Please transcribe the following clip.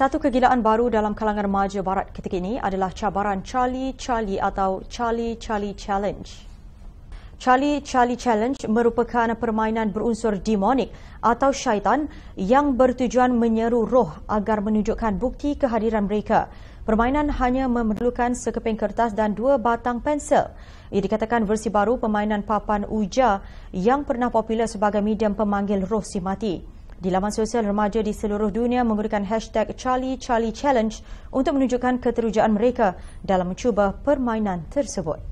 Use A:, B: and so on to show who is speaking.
A: Satu kegilaan baru dalam kalangan remaja barat ketika ini adalah cabaran Charlie Charlie atau Charlie Charlie Challenge. Charlie Charlie Challenge merupakan permainan berunsur demonik atau syaitan yang bertujuan menyeru roh agar menunjukkan bukti kehadiran mereka. Permainan hanya memerlukan sekeping kertas dan dua batang pensel. Ia dikatakan versi baru permainan papan uja yang pernah popular sebagai medium pemanggil roh si mati. Di laman sosial remaja di seluruh dunia memberikan hashtag Charlie Charlie Challenge untuk menunjukkan keterujaan mereka dalam mencuba permainan tersebut.